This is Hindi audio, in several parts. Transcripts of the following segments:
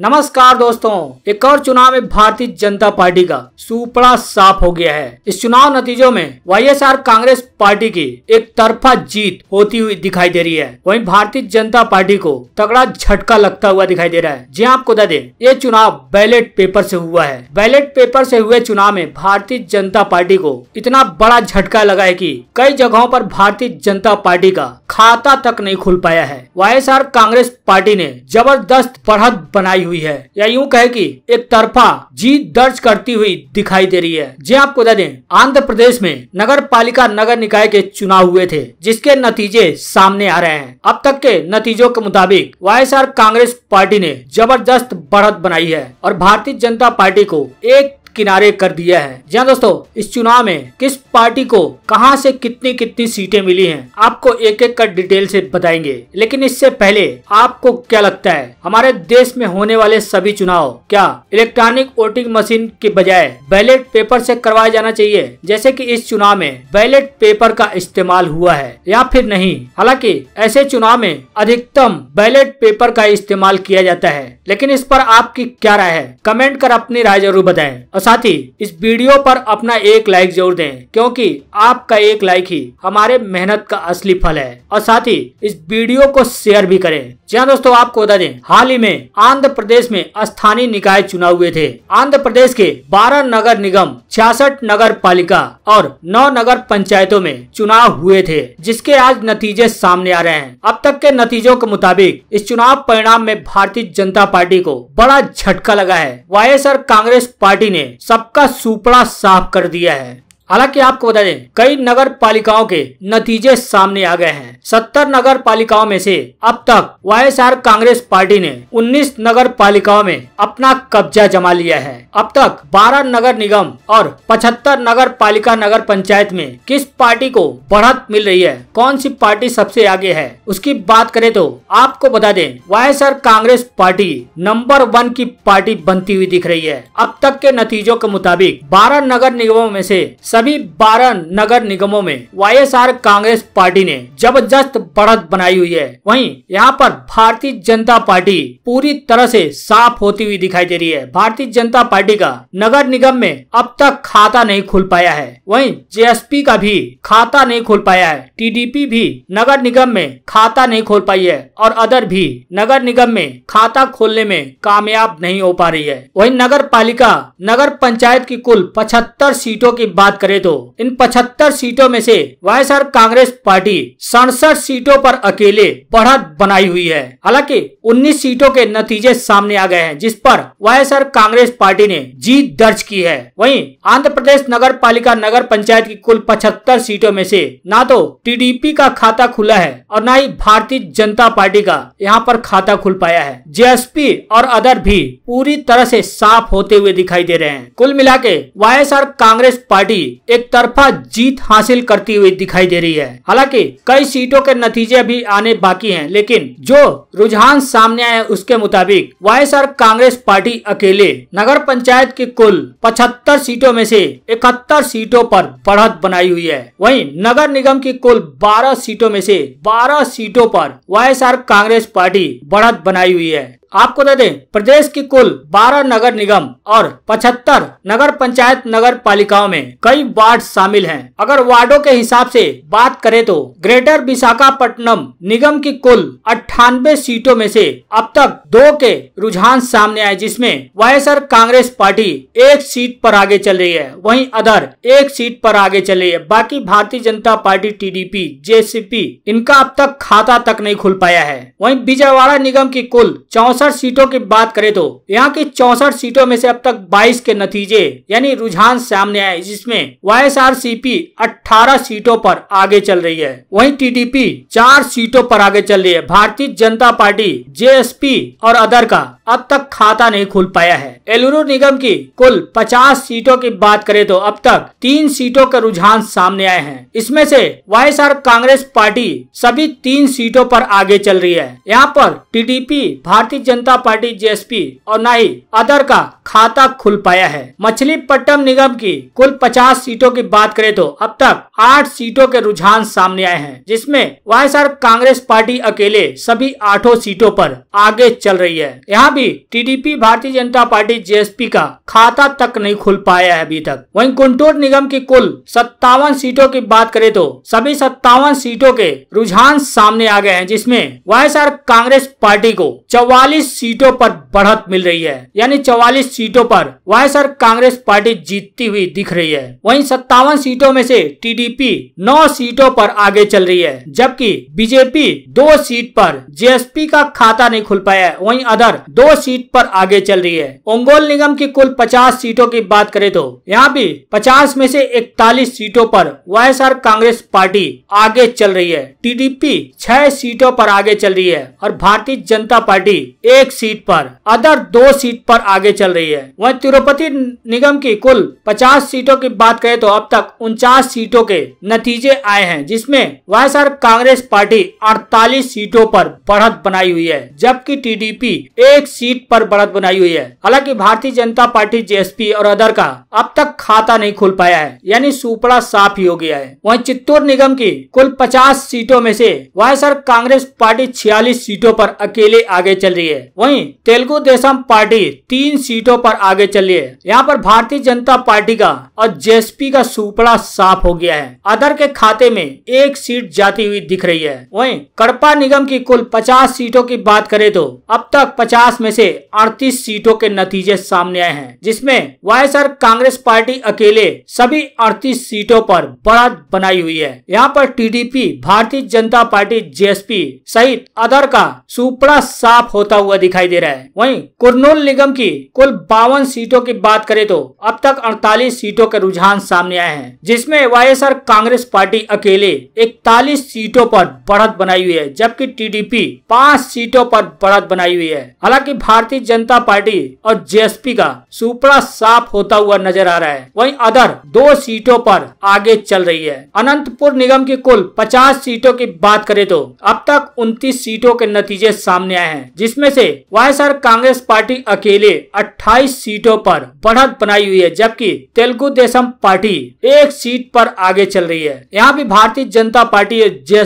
नमस्कार दोस्तों एक और चुनाव में भारतीय जनता पार्टी का सुपड़ा साफ हो गया है इस चुनाव नतीजों में वाईएसआर कांग्रेस पार्टी की एक तरफा जीत होती हुई दिखाई दे रही है वहीं भारतीय जनता पार्टी को तगड़ा झटका लगता हुआ दिखाई दे रहा है जी हाँ, आपको बता दें ये चुनाव बैलेट पेपर से हुआ है बैलेट पेपर से हुए चुनाव में भारतीय जनता पार्टी को इतना बड़ा झटका लगा है की कई जगहों पर भारतीय जनता पार्टी का खाता तक नहीं खुल पाया है वाई कांग्रेस पार्टी ने जबरदस्त बढ़त बनाई हुई हुई है या यूं कहे कि एक तरफा जीत दर्ज करती हुई दिखाई दे रही है जी आपको बता दें आंध्र प्रदेश में नगर पालिका नगर निकाय के चुनाव हुए थे जिसके नतीजे सामने आ रहे हैं अब तक के नतीजों के मुताबिक वाई कांग्रेस पार्टी ने जबरदस्त बढ़त बनाई है और भारतीय जनता पार्टी को एक किनारे कर दिया है जी हाँ दोस्तों इस चुनाव में किस पार्टी को कहां से कितनी कितनी सीटें मिली हैं आपको एक एक कर डिटेल से बताएंगे लेकिन इससे पहले आपको क्या लगता है हमारे देश में होने वाले सभी चुनाव क्या इलेक्ट्रॉनिक वोटिंग मशीन के बजाय बैलेट पेपर से करवाया जाना चाहिए जैसे कि इस चुनाव में बैलेट पेपर का इस्तेमाल हुआ है या फिर नहीं हालांकि ऐसे चुनाव में अधिकतम बैलेट पेपर का इस्तेमाल किया जाता है लेकिन इस पर आपकी क्या राय है कमेंट कर अपनी राय जरूर बताए साथ ही इस वीडियो पर अपना एक लाइक जरूर दें क्योंकि आपका एक लाइक ही हमारे मेहनत का असली फल है और साथ ही इस वीडियो को शेयर भी करें जी हाँ दोस्तों आपको बता दें हाल ही में आंध्र प्रदेश में स्थानीय निकाय चुनाव हुए थे आंध्र प्रदेश के 12 नगर निगम छियासठ नगर पालिका और 9 नगर पंचायतों में चुनाव हुए थे जिसके आज नतीजे सामने आ रहे हैं अब तक के नतीजों के मुताबिक इस चुनाव परिणाम में भारतीय जनता पार्टी को बड़ा झटका लगा है वाई कांग्रेस पार्टी ने सबका सुपड़ा साफ कर दिया है हालांकि आपको बता दें कई नगर पालिकाओं के नतीजे सामने आ गए हैं सत्तर नगर पालिकाओं में से अब तक वाईएसआर कांग्रेस पार्टी ने 19 नगर पालिकाओं में अपना कब्जा जमा लिया है अब तक 12 नगर निगम और 75 नगर पालिका नगर पंचायत में किस पार्टी को बढ़त मिल रही है कौन सी पार्टी सबसे आगे है उसकी बात करें तो आपको बता दें Y Congress party number one की पार्टी बनती हुई दिख रही है अब तक के नतीजों के मुताबिक बारह नगर निगमों में ऐसी सभी 12 नगर निगमों में वाईएसआर कांग्रेस पार्टी ने जबरदस्त बढ़त बनाई हुई है वहीं यहाँ पर भारतीय जनता पार्टी पूरी तरह से साफ होती हुई दिखाई दे रही है भारतीय जनता पार्टी का नगर निगम में अब तक खाता नहीं खुल पाया है वहीं जेएसपी का भी खाता नहीं खुल पाया है टीडीपी भी नगर निगम में खाता नहीं खोल पाई है और अदर भी नगर निगम में खाता खोलने में कामयाब नहीं हो पा रही है वही नगर पालिका नगर पंचायत की कुल पचहत्तर सीटों की बात करें तो इन 75 सीटों में से वाई कांग्रेस पार्टी सड़सठ सीटों पर अकेले बढ़त बनाई हुई है हालांकि 19 सीटों के नतीजे सामने आ गए हैं जिस पर वाई कांग्रेस पार्टी ने जीत दर्ज की है वहीं आंध्र प्रदेश नगर पालिका नगर पंचायत की कुल 75 सीटों में से ना तो टीडीपी का खाता खुला है और न ही भारतीय जनता पार्टी का यहाँ पर खाता खुल पाया है जेएसपी और अदर भी पूरी तरह से साफ होते हुए दिखाई दे रहे हैं कुल मिला के वाई कांग्रेस पार्टी एक तरफा जीत हासिल करती हुई दिखाई दे रही है हालांकि कई सीटों के नतीजे भी आने बाकी हैं, लेकिन जो रुझान सामने आए उसके मुताबिक वाई कांग्रेस पार्टी अकेले नगर पंचायत की कुल 75 सीटों में से 71 सीटों पर बढ़त बनाई हुई है वहीं नगर निगम की कुल 12 सीटों में से 12 सीटों पर वाई कांग्रेस पार्टी बढ़त बनाई हुई है आपको दे दें प्रदेश की कुल 12 नगर निगम और 75 नगर पंचायत नगर पालिकाओं में कई वार्ड शामिल हैं। अगर वार्डों के हिसाब से बात करें तो ग्रेटर विशाखापट्टनम निगम की कुल अट्ठानबे सीटों में से अब तक दो के रुझान सामने आए जिसमें वाई कांग्रेस पार्टी एक सीट पर आगे चल रही है वहीं अदर एक सीट पर आगे चल रही है बाकी भारतीय जनता पार्टी टीडीपी जेसीपी इनका अब तक खाता तक नहीं खुल पाया है वही विजयवाड़ा निगम की कुल चौ चौसठ सीटों की बात करें तो यहाँ की चौसठ सीटों में से अब तक 22 के नतीजे यानी रुझान सामने आए जिसमें वाईएसआरसीपी 18 सीटों पर आगे चल रही है वहीं टीडीपी चार सीटों पर आगे चल रही है भारतीय जनता पार्टी जे और अदर का अब तक खाता नहीं खुल पाया है एलुरु निगम की कुल पचास सीटों की बात करे तो अब तक तीन सीटों का रुझान सामने आए हैं इसमें से वाई कांग्रेस पार्टी सभी तीन सीटों पर आगे चल रही है यहाँ पर टीडीपी भारतीय जनता पार्टी जेएसपी और न ही अदर का खाता खुल पाया है मछली पट्टम निगम की कुल 50 सीटों की बात करें तो अब तक 8 सीटों के रुझान सामने आए हैं जिसमें वाई कांग्रेस पार्टी अकेले सभी आठों सीटों पर आगे चल रही है यहाँ भी टीडीपी भारतीय जनता पार्टी जेएसपी का खाता तक नहीं खुल पाया है अभी तक वही कुंटूर निगम की कुल सत्तावन सीटों की बात करे तो सभी सत्तावन सीटों के रुझान सामने आ गए हैं जिसमे वाई कांग्रेस पार्टी को चौवालीस 44 सीटों पर बढ़त मिल रही है यानी 44 सीटों पर वहाँ सर कांग्रेस पार्टी जीतती हुई दिख रही है वहीं सत्तावन सीटों में से टीडीपी 9 सीटों पर आगे चल रही है जबकि बीजेपी दो सीट पर जेएसपी का खाता नहीं खुल पाया है वहीं अदर दो सीट पर आगे चल रही है ओंगोल निगम की कुल पचास सीटों की बात करे तो यहाँ भी पचास में से इकतालीस सीटों पर वाईएसआर कांग्रेस पार्टी आगे चल रही है टीडीपी छह सीटों पर आगे चल रही है और भारतीय जनता पार्टी एक सीट पर अदर दो सीट पर आगे चल रही है वह तिरुपति निगम की कुल 50 सीटों की बात करें तो अब तक उनचास सीटों के नतीजे आए हैं जिसमें वाईएसआर कांग्रेस पार्टी 48 सीटों पर बढ़त बनाई हुई है जबकि टीडीपी एक सीट पर बढ़त बनाई हुई है हालांकि भारतीय जनता पार्टी जेएसपी और अदर का अब तक खाता नहीं खुल पाया है यानी सुपड़ा साफ ही हो गया है वही चित्तौर निगम की कुल पचास सीटों में से वाईएसआर कांग्रेस पार्टी छियालीस सीटों पर अकेले आगे चल रही है है वहीं तेलुगु देशम पार्टी तीन सीटों पर आगे चली है यहाँ पर भारतीय जनता पार्टी का और जेएसपी का सुपड़ा साफ हो गया है अदर के खाते में एक सीट जाती हुई दिख रही है वहीं कड़पा निगम की कुल 50 सीटों की बात करें तो अब तक 50 में से 38 सीटों के नतीजे सामने आए हैं जिसमें वाई कांग्रेस पार्टी अकेले सभी 38 सीटों पर बढ़त बनाई हुई है यहाँ पर टीडीपी भारतीय जनता पार्टी जेएसपी सहित अदर का सुपड़ा साफ होता हुआ हुआ दिखाई दे रहा है वहीं कुरनूल निगम की कुल बावन सीटों की बात करें तो अब तक 48 सीटों के रुझान सामने आए हैं जिसमें वाईएसआर कांग्रेस पार्टी अकेले 41 सीटों पर बढ़त बनाई हुई है जबकि टीडीपी पाँच सीटों पर बढ़त बनाई हुई है हालांकि भारतीय जनता पार्टी और जे का सुपड़ा साफ होता हुआ नजर आ रहा है वहीं अदर दो सीटों पर आगे चल रही है अनंतपुर निगम की कुल 50 सीटों की बात करें तो अब तक 29 सीटों के नतीजे सामने आए हैं जिसमें से वाईएसआर कांग्रेस पार्टी अकेले 28 सीटों पर बढ़त बनाई हुई है जबकि तेलुगु देशम पार्टी एक सीट पर आगे चल रही है यहाँ भी भारतीय जनता पार्टी जे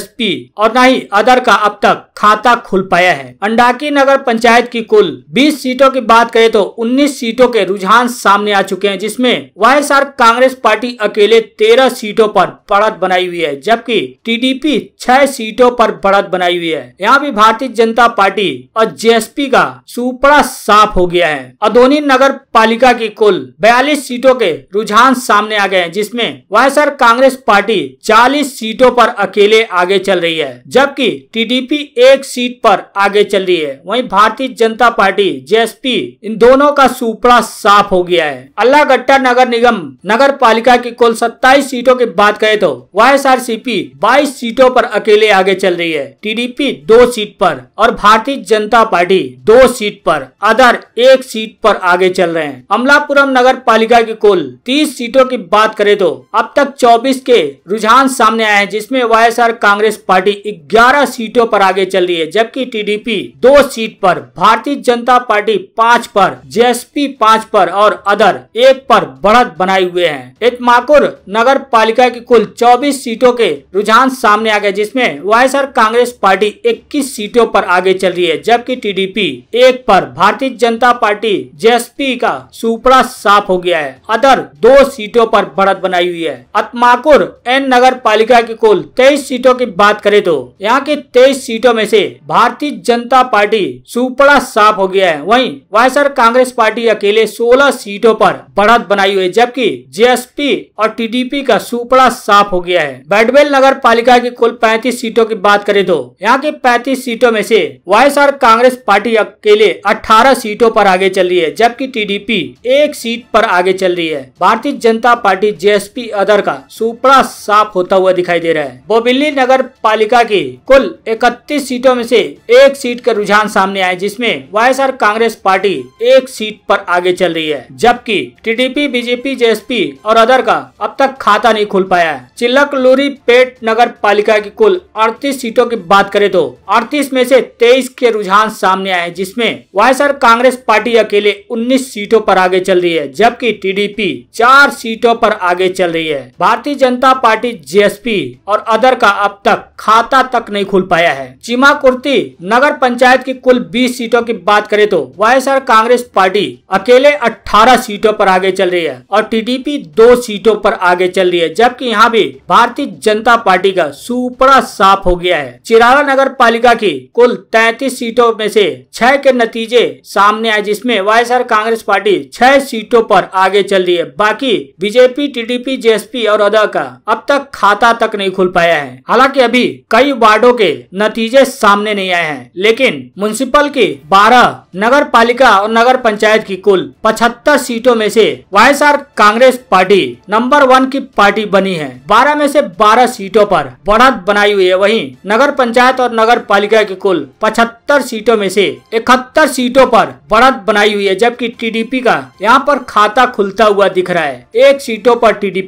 और न ही अदर का अब तक खाता खुल पाया है अंडाकी नगर पंचायत की कुल 20 सीटों की बात करें तो 19 सीटों के रुझान सामने आ चुके हैं जिसमें वाई कांग्रेस पार्टी अकेले 13 सीटों पर बढ़त बनाई हुई है जबकि टीडीपी 6 सीटों पर बढ़त बनाई हुई है यहाँ भी भारतीय जनता पार्टी और जे का सुपड़ा साफ हो गया है अधोनी नगर पालिका की कुल बयालीस सीटों के रुझान सामने आ गए हैं जिसमे वाई कांग्रेस पार्टी चालीस सीटों पर अकेले आगे चल रही है जबकि टीडीपी एक एक सीट पर आगे चल रही है वहीं भारतीय जनता पार्टी जेएसपी इन दोनों का सुपड़ा साफ हो गया है अल्लाह नगर निगम नगर पालिका की कुल 27 सीटों की बात करें तो Y S R C P बाईस सीटों पर अकेले आगे चल रही है टीडीपी दो सीट पर और भारतीय जनता पार्टी दो सीट पर अदर एक सीट पर आगे चल रहे हैं अमलापुरम नगर पालिका की कुल तीस सीटों की बात करे तो अब तक चौबीस के रुझान सामने आए हैं जिसमे वाई कांग्रेस पार्टी ग्यारह सीटों पर आगे चल चल रही है जबकि टीडीपी दो सीट पर भारतीय जनता पार्टी पाँच पर जेएसपी पाँच पर और अदर एक पर बढ़त बनाए हुए हैं इतमाकुर नगर पालिका की कुल 24 सीटों के रुझान सामने आ गए जिसमें वाईएसआर कांग्रेस पार्टी 21 सीटों पर आगे चल रही है जबकि टीडीपी एक पर भारतीय जनता पार्टी जे का सुपड़ा साफ हो गया है अदर दो सीटों पर बढ़त बनाई हुई है अतमाकुर एन नगर पालिका की कुल तेईस सीटों की बात करे तो यहाँ की तेईस सीटों में से भारतीय जनता पार्टी सुपड़ा साफ हो गया है वहीं वाई कांग्रेस पार्टी अकेले 16 सीटों पर बढ़त बनाई हुई है जबकि जेएसपी और टीडीपी का सुपड़ा साफ हो गया है बैडवेल नगर पालिका की कुल 35 सीटों की बात करें तो यहाँ की पैंतीस सीटों में से वाई कांग्रेस पार्टी अकेले अठारह सीटों पर आगे चल रही है जबकि टीडीपी एक सीट पर आगे चल रही है भारतीय जनता पार्टी जेएसपी अदर का सुपड़ा साफ होता हुआ दिखाई दे रहा है बोबिल्ली नगर पालिका की कुल इकतीस सीटों में से एक सीट का रुझान सामने आया जिसमें वाईएसआर कांग्रेस पार्टी एक सीट पर आगे चल रही है जबकि टीडीपी बीजेपी जेएसपी और अदर का अब तक खाता नहीं खुल पाया है लोरी पेट नगर पालिका की कुल अड़तीस सीटों की बात करे तो अड़तीस में से तेईस के रुझान सामने आए जिसमें वाईएसआर कांग्रेस पार्टी अकेले उन्नीस सीटों पर आगे चल रही है जबकि टीडीपी चार सीटों पर आगे चल रही है भारतीय जनता पार्टी जेएसपी और अदर का अब तक खाता तक नहीं खुल पाया है सीमा कुर्ती नगर पंचायत की कुल 20 सीटों की बात करें तो वाई कांग्रेस पार्टी अकेले 18 सीटों पर आगे चल रही है और टीडीपी दो सीटों पर आगे चल रही है जबकि यहाँ भी भारतीय जनता पार्टी का सुपड़ा साफ हो गया है चिराला नगर पालिका की कुल 33 सीटों में से छह के नतीजे सामने आए जिसमे वाई कांग्रेस पार्टी छह सीटों पर आगे चल रही है बाकी बीजेपी टीडीपी जेएसपी और अदा का अब तक खाता तक नहीं खुल पाया है हालांकि अभी कई वार्डो के नतीजे केस सामने नहीं आए हैं लेकिन म्यूनसिपल की बारह नगर पालिका और नगर पंचायत की कुल पचहत्तर सीटों में से YSR Congress party number one की पार्टी बनी है बारह में से बारह सीटों पर बढ़त बनाई हुई है वहीं नगर पंचायत और नगर पालिका की कुल पचहत्तर सीटों में से इकहत्तर सीटों पर बढ़त बनाई हुई है जबकि टी का यहाँ पर खाता खुलता हुआ दिख रहा है एक सीटों पर टी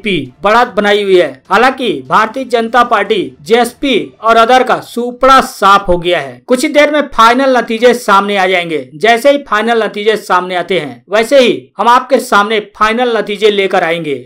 बढ़त बनाई हुई है हालांकि भारतीय जनता पार्टी जे और अदर का सुपड़ा साफ हो गया है कुछ ही देर में फाइनल नतीजे सामने आ जाएंगे जैसे ही फाइनल नतीजे सामने आते हैं वैसे ही हम आपके सामने फाइनल नतीजे लेकर आएंगे